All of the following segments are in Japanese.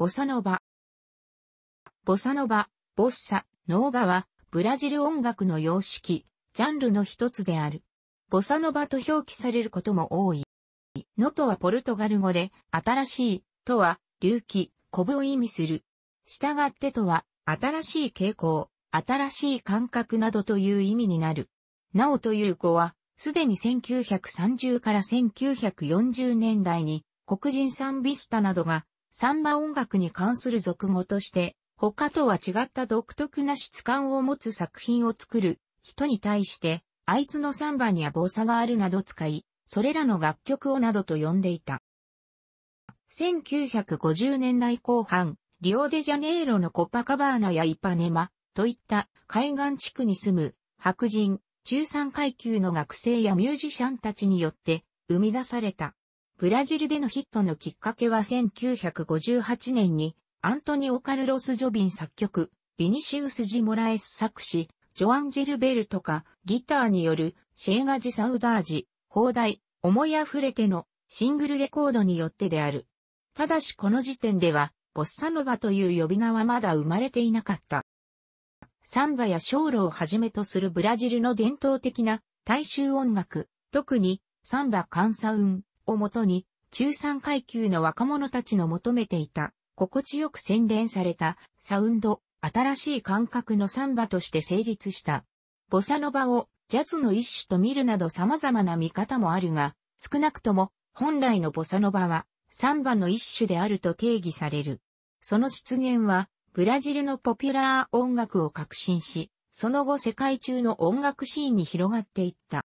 ボサノバ。ボサノバ、ボッサ、ノーバは、ブラジル音楽の様式、ジャンルの一つである。ボサノバと表記されることも多い。ノとはポルトガル語で、新しい、とは、隆起、コブを意味する。従ってとは、新しい傾向、新しい感覚などという意味になる。なおという語は、すでに1930から1940年代に、黒人サンビスタなどがサンバ音楽に関する俗語として、他とは違った独特な質感を持つ作品を作る人に対して、あいつのサンバには暴サがあるなど使い、それらの楽曲をなどと呼んでいた。1950年代後半、リオデジャネイロのコパカバーナやイパネマといった海岸地区に住む白人、中産階級の学生やミュージシャンたちによって生み出されたブラジルでのヒットのきっかけは1958年に、アントニオ・カルロス・ジョビン作曲、ビニシウス・ジ・モラエス作詞、ジョアン・ジェルベルトか、ギターによる、シェーガ・ジ・サウダージ、放題、思い溢れての、シングルレコードによってである。ただしこの時点では、ボッサノバという呼び名はまだ生まれていなかった。サンバやショーロをはじめとするブラジルの伝統的な大衆音楽、特にサンバカンサウン、をもとに、中産階級の若者たちの求めていた、心地よく洗練された、サウンド、新しい感覚のサンバとして成立した。ボサノバをジャズの一種と見るなど様々な見方もあるが、少なくとも本来のボサノバはサンバの一種であると定義される。その出現は、ブラジルのポピュラー音楽を革新し、その後世界中の音楽シーンに広がっていった。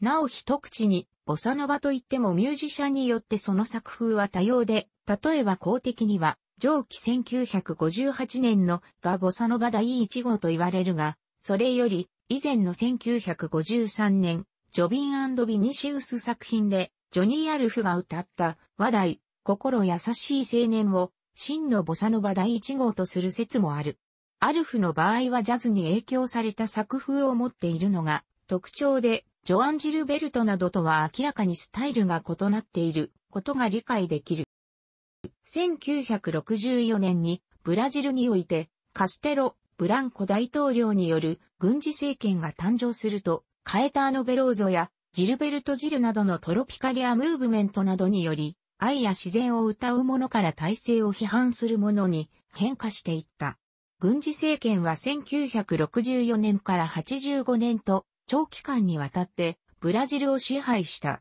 なお一口に、ボサノバといってもミュージシャンによってその作風は多様で、例えば公的には、上記1958年のがボサノバ第1号と言われるが、それより以前の1953年、ジョビンビニシウス作品で、ジョニー・アルフが歌った話題、心優しい青年を真のボサノバ第1号とする説もある。アルフの場合はジャズに影響された作風を持っているのが特徴で、ジョアン・ジルベルトなどとは明らかにスタイルが異なっていることが理解できる。1964年にブラジルにおいてカステロ・ブランコ大統領による軍事政権が誕生すると、カエターノ・ベローゾやジルベルト・ジルなどのトロピカリア・ムーブメントなどにより、愛や自然を歌う者から体制を批判する者に変化していった。軍事政権は1964年から85年と長期間にわたってブラジルを支配した。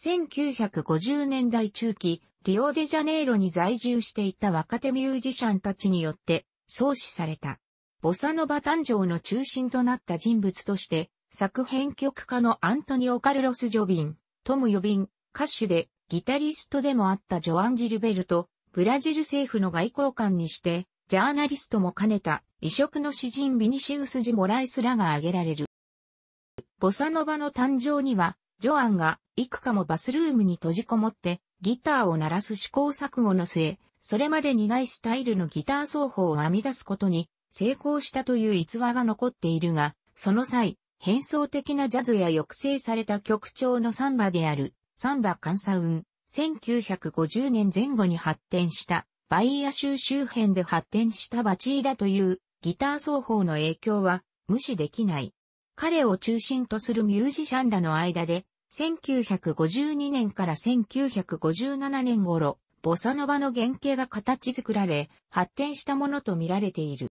1950年代中期、リオデジャネイロに在住していた若手ミュージシャンたちによって創始された。ボサノバ誕生の中心となった人物として、作編曲家のアントニオ・カルロス・ジョビン、トム・ヨビン、歌手でギタリストでもあったジョアン・ジルベルト、ブラジル政府の外交官にして、ジャーナリストも兼ねた異色の詩人ビニシウス・ジ・モライスらが挙げられる。ボサノバの誕生には、ジョアンが幾かもバスルームに閉じこもってギターを鳴らす試行錯誤の末、それまで苦いスタイルのギター奏法を編み出すことに成功したという逸話が残っているが、その際、変装的なジャズや抑制された曲調のサンバである、サンバカンサウン、1950年前後に発展した、バイア州周辺で発展したバチーダというギター奏法の影響は無視できない。彼を中心とするミュージシャンらの間で、1952年から1957年頃、ボサノバの原型が形作られ、発展したものと見られている。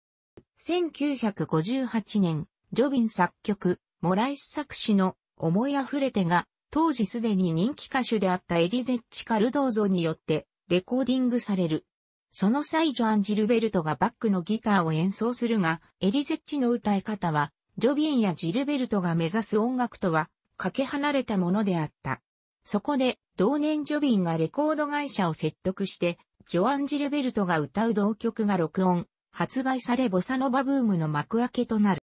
1958年、ジョビン作曲、モライス作詞の思い溢れてが、当時すでに人気歌手であったエリゼッチ・カルドーゾによってレコーディングされる。その際ジョアン・ジルベルトがバックのギターを演奏するが、エリゼッチの歌い方はジョビンやジルベルトが目指す音楽とは、かけ離れたものであった。そこで、同年ジョビンがレコード会社を説得して、ジョアン・ジルベルトが歌う同曲が録音、発売されボサノバブームの幕開けとなる。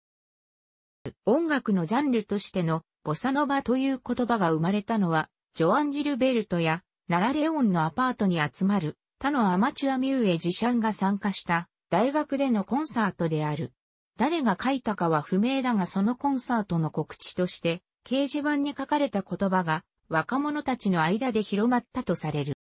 音楽のジャンルとしてのボサノバという言葉が生まれたのは、ジョアン・ジルベルトやナラ・レオンのアパートに集まる他のアマチュアミュージシャンが参加した大学でのコンサートである。誰が書いたかは不明だがそのコンサートの告知として、掲示板に書かれた言葉が若者たちの間で広まったとされる。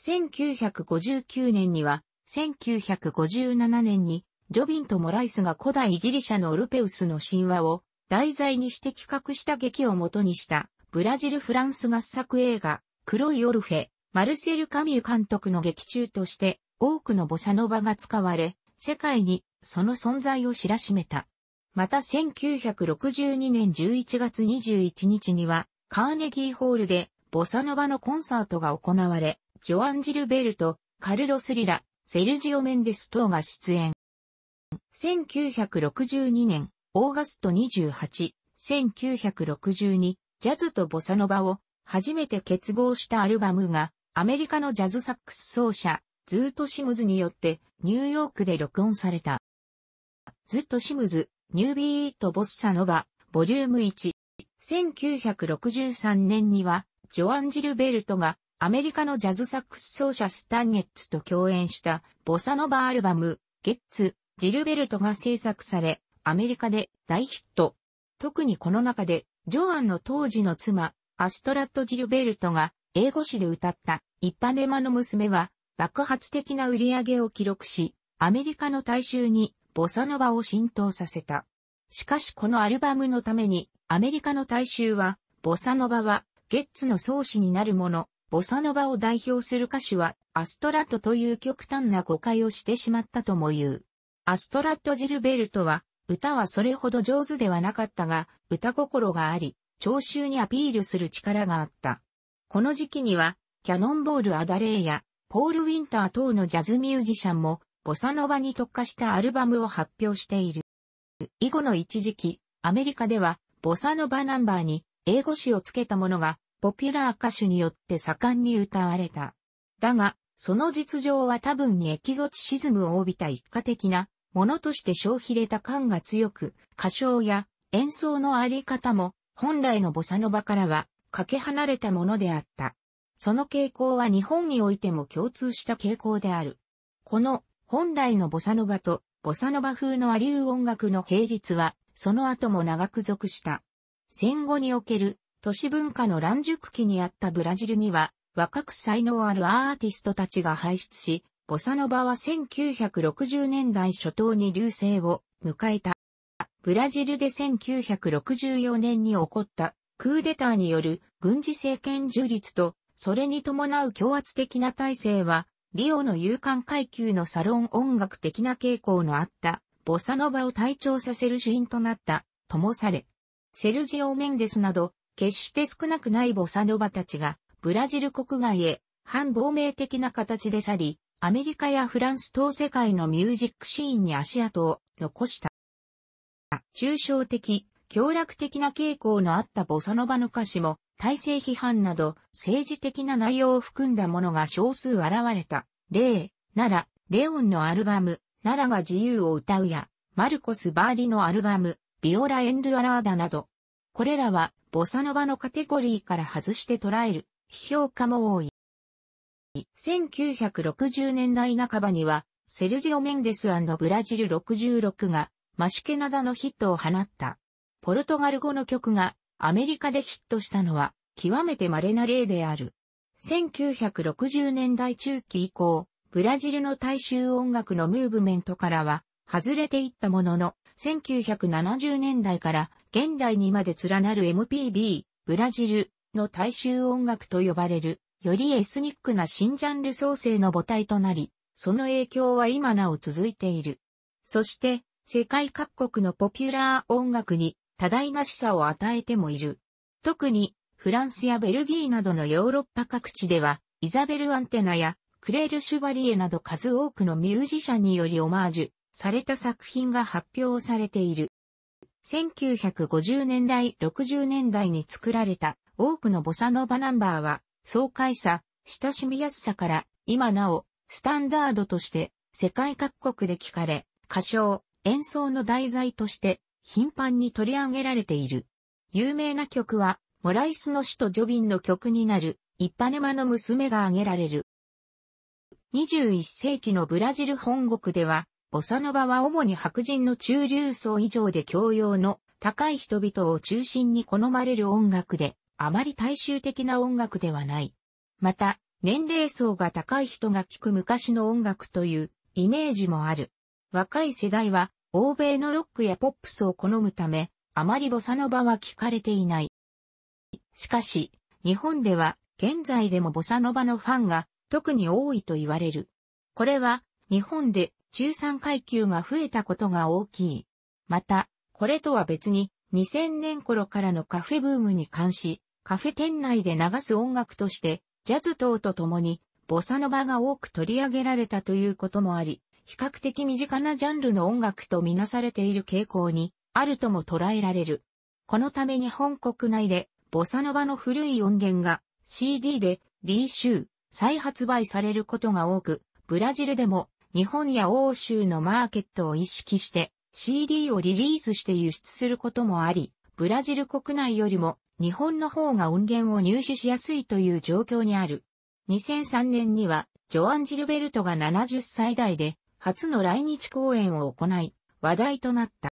1959年には、1957年に、ジョビンとモライスが古代イギリシャのオルペウスの神話を題材にして企画した劇を元にしたブラジル・フランス合作映画黒いオルフェ、マルセル・カミュ監督の劇中として多くのボサノバが使われ、世界にその存在を知らしめた。また1962年11月21日には、カーネギーホールで、ボサノバのコンサートが行われ、ジョアン・ジルベルト、カルロス・リラ、セルジオ・メンデス等が出演。1962年、オーガスト28、1962、ジャズとボサノバを初めて結合したアルバムが、アメリカのジャズサックス奏者、ズート・シムズによってニューヨークで録音された。ずっとシムズ、ニュービートボッサノバ、ボリューム1。1963年には、ジョアン・ジルベルトが、アメリカのジャズサックス奏者スタンゲッツと共演した、ボサノバアルバム、ゲッツ、ジルベルトが制作され、アメリカで大ヒット。特にこの中で、ジョアンの当時の妻、アストラット・ジルベルトが、英語詞で歌った、一般レマの娘は、爆発的な売り上げを記録し、アメリカの大衆にボサノバを浸透させた。しかしこのアルバムのために、アメリカの大衆は、ボサノバは、ゲッツの創始になるもの、ボサノバを代表する歌手は、アストラットという極端な誤解をしてしまったとも言う。アストラット・ジルベルトは、歌はそれほど上手ではなかったが、歌心があり、聴衆にアピールする力があった。この時期には、キャノンボール・アダレーや、ポール・ウィンター等のジャズミュージシャンも、ボサノバに特化したアルバムを発表している。以後の一時期、アメリカでは、ボサノバナンバーに英語詞をつけたものが、ポピュラー歌手によって盛んに歌われた。だが、その実情は多分にエキゾチシズムを帯びた一家的なものとして消費れた感が強く、歌唱や演奏のあり方も本来のボサノバからはかけ離れたものであった。その傾向は日本においても共通した傾向である。この本来のボサノバとボサノバ風のアリュー音楽の並立はその後も長く続した。戦後における都市文化の乱熟期にあったブラジルには若く才能あるアーティストたちが輩出し、ボサノバは1960年代初頭に流星を迎えた。ブラジルで1964年に起こったクーデターによる軍事政権樹立とそれに伴う強圧的な体制は、リオの勇敢階級のサロン音楽的な傾向のあった、ボサノバを体調させる主因となった、ともされ。セルジオ・メンデスなど、決して少なくないボサノバたちが、ブラジル国外へ、反亡命的な形で去り、アメリカやフランス等世界のミュージックシーンに足跡を残した。抽象的、強楽的な傾向のあったボサノバの歌詞も、体制批判など政治的な内容を含んだものが少数現れた。例、奈良、レオンのアルバム、奈良が自由を歌うや、マルコス・バーリのアルバム、ビオラ・エンドゥ・アラーダなど、これらは、ボサノバのカテゴリーから外して捉える、批評家も多い。1960年代半ばには、セルジオ・メンデスブラジル66が、マシュケナダのヒットを放った。ポルトガル語の曲がアメリカでヒットしたのは、極めて稀な例である。1960年代中期以降、ブラジルの大衆音楽のムーブメントからは、外れていったものの、1970年代から現代にまで連なる MPB、ブラジルの大衆音楽と呼ばれる、よりエスニックな新ジャンル創生の母体となり、その影響は今なお続いている。そして、世界各国のポピュラー音楽に多大な示唆を与えてもいる。特に、フランスやベルギーなどのヨーロッパ各地では、イザベル・アンテナやクレール・シュバリエなど数多くのミュージシャンによりオマージュされた作品が発表されている。1950年代、60年代に作られた多くのボサノバナンバーは、爽快さ、親しみやすさから今なおスタンダードとして世界各国で聞かれ、歌唱、演奏の題材として頻繁に取り上げられている。有名な曲は、モライスの死とジョビンの曲になる、イッパネマの娘が挙げられる。21世紀のブラジル本国では、ボサノバは主に白人の中流層以上で教養の高い人々を中心に好まれる音楽で、あまり大衆的な音楽ではない。また、年齢層が高い人が聴く昔の音楽というイメージもある。若い世代は欧米のロックやポップスを好むため、あまりボサノバは聞かれていない。しかし、日本では現在でもボサノバのファンが特に多いと言われる。これは日本で中産階級が増えたことが大きい。また、これとは別に2000年頃からのカフェブームに関し、カフェ店内で流す音楽として、ジャズ等と共にボサノバが多く取り上げられたということもあり、比較的身近なジャンルの音楽とみなされている傾向にあるとも捉えられる。このため日本国内でボサノバの古い音源が CD でリーシュー再発売されることが多く、ブラジルでも日本や欧州のマーケットを意識して CD をリリースして輸出することもあり、ブラジル国内よりも日本の方が音源を入手しやすいという状況にある。2003年にはジョアン・ジルベルトが70歳代で初の来日公演を行い、話題となった。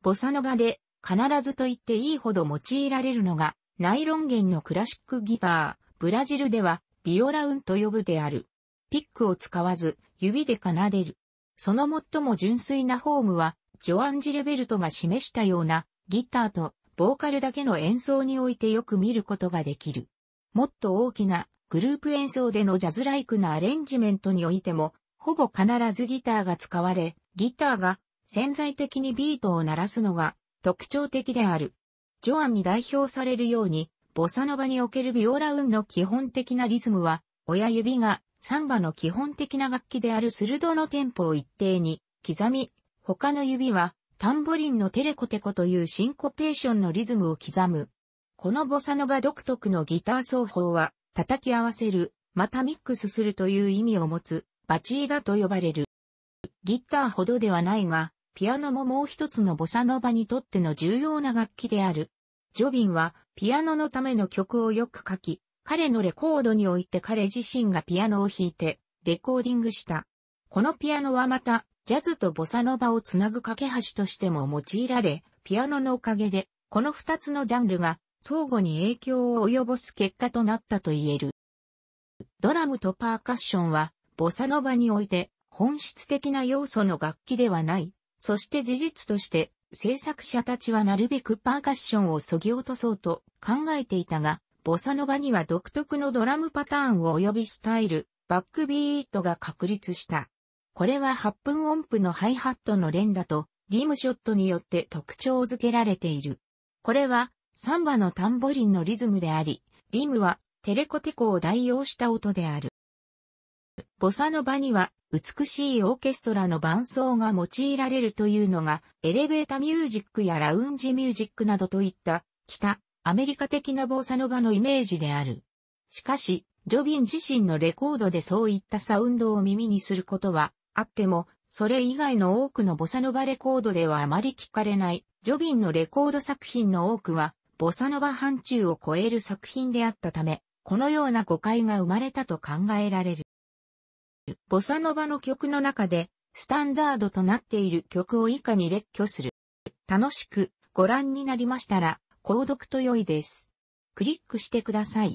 ボサノバで必ずと言っていいほど用いられるのが、ナイロン弦のクラシックギター、ブラジルではビオラウンと呼ぶである。ピックを使わず指で奏でる。その最も純粋なフォームは、ジョアン・ジルベルトが示したようなギターとボーカルだけの演奏においてよく見ることができる。もっと大きなグループ演奏でのジャズライクなアレンジメントにおいてもほぼ必ずギターが使われ、ギターが潜在的にビートを鳴らすのが特徴的である。ジョアンに代表されるように、ボサノバにおけるビオラ運の基本的なリズムは、親指がサンバの基本的な楽器である鋭のテンポを一定に刻み、他の指はタンボリンのテレコテコというシンコペーションのリズムを刻む。このボサノバ独特のギター奏法は叩き合わせる、またミックスするという意味を持つバチーダと呼ばれる。ギターほどではないが、ピアノももう一つのボサノバにとっての重要な楽器である。ジョビンはピアノのための曲をよく書き、彼のレコードにおいて彼自身がピアノを弾いてレコーディングした。このピアノはまた、ジャズとボサノバをつなぐ架け橋としても用いられ、ピアノのおかげで、この二つのジャンルが相互に影響を及ぼす結果となったと言える。ドラムとパーカッションはボサノバにおいて本質的な要素の楽器ではない。そして事実として制作者たちはなるべくパーカッションを削ぎ落とそうと考えていたが、ボサノバには独特のドラムパターン及びスタイル、バックビートが確立した。これは8分音符のハイハットの連打とリムショットによって特徴づけられている。これはサンバのタンボリンのリズムであり、リムはテレコテコを代用した音である。ボサノバには美しいオーケストラの伴奏が用いられるというのがエレベータミュージックやラウンジミュージックなどといった北アメリカ的なボサノバのイメージである。しかし、ジョビン自身のレコードでそういったサウンドを耳にすることはあっても、それ以外の多くのボサノバレコードではあまり聞かれない、ジョビンのレコード作品の多くは、ボサノバ範疇を超える作品であったため、このような誤解が生まれたと考えられる。ボサノバの曲の中で、スタンダードとなっている曲を以下に列挙する。楽しくご覧になりましたら、購読と良いです。クリックしてください。